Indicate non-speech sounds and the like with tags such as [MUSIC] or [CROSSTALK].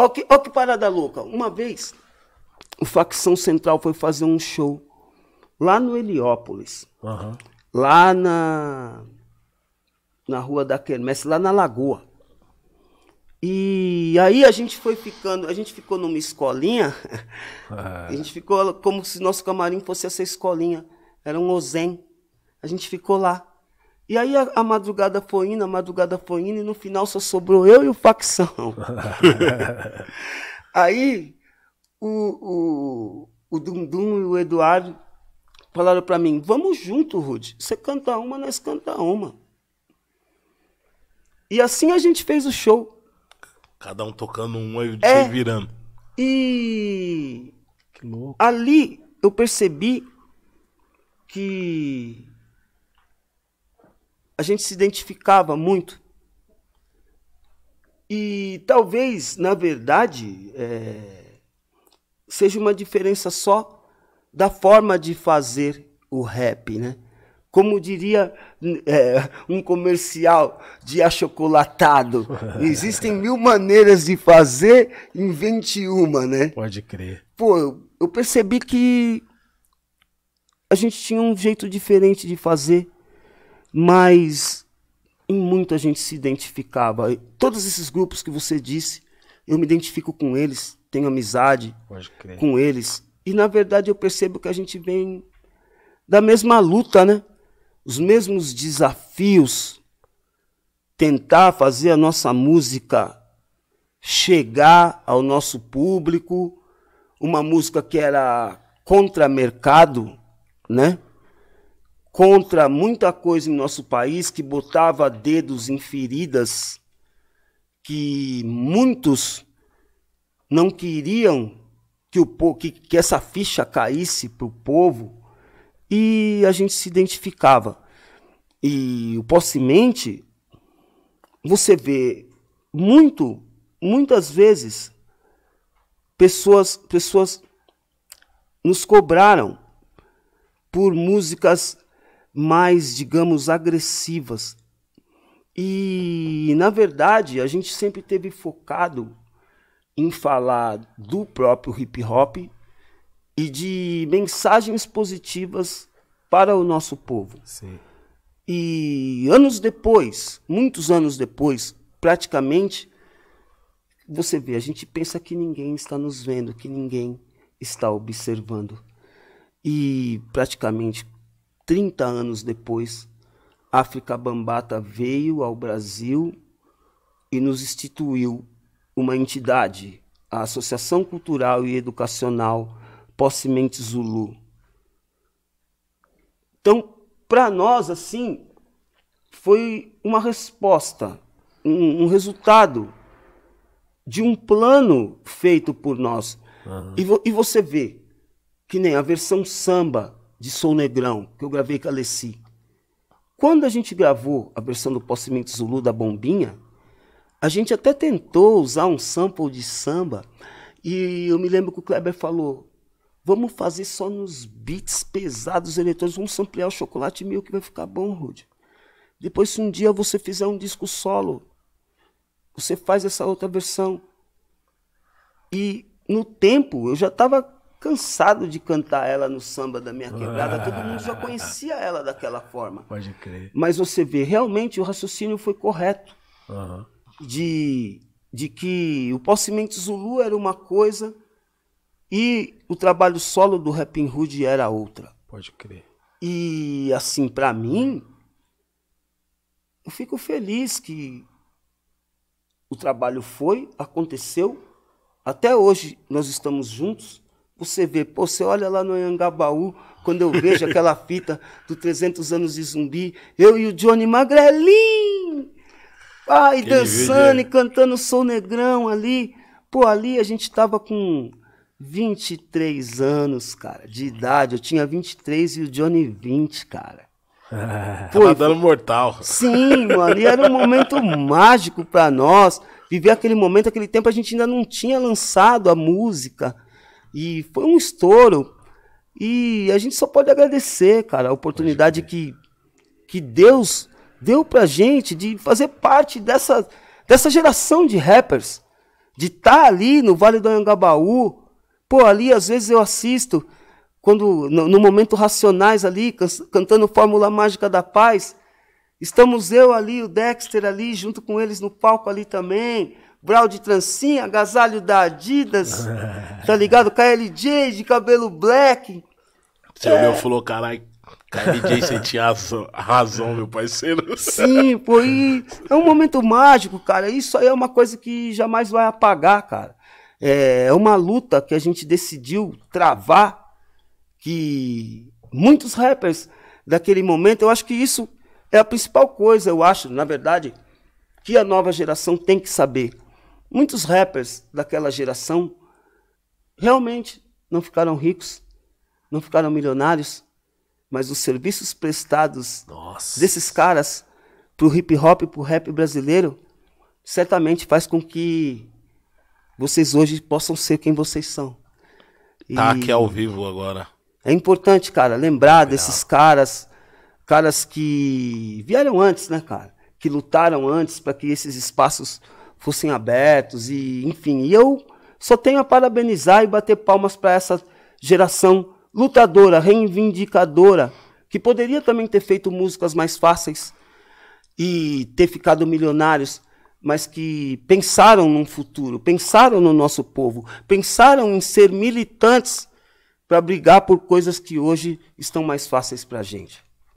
Olha que, ó que parada louca. Uma vez, o Facção Central foi fazer um show lá no Heliópolis. Uhum. Lá na, na Rua da Quermesse, lá na Lagoa. E aí a gente foi ficando, a gente ficou numa escolinha, [LAUGHS] é. a gente ficou como se nosso camarim fosse essa escolinha, era um ozen. A gente ficou lá. E aí a, a, madrugada foi indo, a madrugada foi indo, e no final só sobrou eu e o facção. [LAUGHS] aí o, o, o Dundum e o Eduardo falaram para mim, vamos junto, Rude. Você canta uma, nós canta uma. E assim a gente fez o show. Cada um tocando um e é, virando. E ali eu percebi que a gente se identificava muito. E talvez, na verdade, é, seja uma diferença só da forma de fazer o rap, né? Como diria é, um comercial de achocolatado, [LAUGHS] existem mil maneiras de fazer, invente uma, né? Pode crer. Pô, eu percebi que a gente tinha um jeito diferente de fazer mas em muita gente se identificava. Todos esses grupos que você disse, eu me identifico com eles, tenho amizade com eles. E na verdade eu percebo que a gente vem da mesma luta, né? Os mesmos desafios. Tentar fazer a nossa música chegar ao nosso público, uma música que era contra mercado, né? contra muita coisa em nosso país que botava dedos em feridas que muitos não queriam que, o, que, que essa ficha caísse para o povo e a gente se identificava. E o Possimente, você vê muito, muitas vezes, pessoas, pessoas nos cobraram por músicas mais, digamos, agressivas. E, na verdade, a gente sempre teve focado em falar do próprio hip hop e de mensagens positivas para o nosso povo. Sim. E anos depois, muitos anos depois, praticamente, você vê, a gente pensa que ninguém está nos vendo, que ninguém está observando. E praticamente 30 anos depois, África Bambata veio ao Brasil e nos instituiu uma entidade, a Associação Cultural e Educacional Possemente Zulu. Então, para nós, assim, foi uma resposta, um, um, resultado de um plano feito por nós. Uhum. E, vo e você vê que nem a versão samba de Sou Negrão, que eu gravei com a Alessi. Quando a gente gravou a versão do Possimento Zulu da Bombinha, a gente até tentou usar um sample de samba, e eu me lembro que o Kleber falou: vamos fazer só nos beats pesados eletrônicos, vamos ampliar o chocolate mil que vai ficar bom, Rude. Depois, se um dia você fizer um disco solo, você faz essa outra versão. E no tempo eu já estava cansado de cantar ela no samba da minha quebrada, ah, todo mundo já conhecia ela daquela forma. Pode crer. Mas você vê, realmente o raciocínio foi correto. Uhum. De, de que o Possimente Zulu era uma coisa e o trabalho solo do Rapping Hood era outra. Pode crer. E assim, para mim, eu fico feliz que o trabalho foi, aconteceu. Até hoje nós estamos juntos você vê, pô, você olha lá no Anhangabaú, quando eu vejo aquela [LAUGHS] fita do 300 anos de zumbi, eu e o Johnny Magrelin, ai, dançando e cantando Sou Negrão ali. Pô, ali a gente tava com 23 anos, cara, de idade. Eu tinha 23 e o Johnny 20, cara. Ah, [LAUGHS] Pô, tava dando mortal. Sim, mano, e era um momento [LAUGHS] mágico para nós. Viver aquele momento, aquele tempo a gente ainda não tinha lançado a música. E foi um estouro. E a gente só pode agradecer, cara, a oportunidade que, que Deus deu pra gente de fazer parte dessa, dessa geração de rappers. De estar tá ali no Vale do Anhangabaú. Pô, ali às vezes eu assisto, quando no, no momento Racionais ali, can, cantando Fórmula Mágica da Paz. Estamos eu ali, o Dexter ali, junto com eles no palco ali também. Brau de trancinha, agasalho da Adidas, [LAUGHS] tá ligado? KLJ de cabelo black. Seu é. meu falou, caralho, KLJ, você tinha razão, razão, meu parceiro. Sim, pô, e é um momento mágico, cara. Isso aí é uma coisa que jamais vai apagar, cara. É, é uma luta que a gente decidiu travar, que muitos rappers daquele momento, eu acho que isso é a principal coisa, eu acho, na verdade, que a nova geração tem que saber. Muitos rappers daquela geração realmente não ficaram ricos, não ficaram milionários, mas os serviços prestados Nossa. desses caras para o hip hop, para o rap brasileiro, certamente faz com que vocês hoje possam ser quem vocês são. E tá aqui ao vivo agora. É importante, cara, lembrar Legal. desses caras, caras que vieram antes, né, cara? Que lutaram antes para que esses espaços fossem abertos e enfim. E eu só tenho a parabenizar e bater palmas para essa geração lutadora, reivindicadora, que poderia também ter feito músicas mais fáceis e ter ficado milionários, mas que pensaram num futuro, pensaram no nosso povo, pensaram em ser militantes para brigar por coisas que hoje estão mais fáceis para a gente.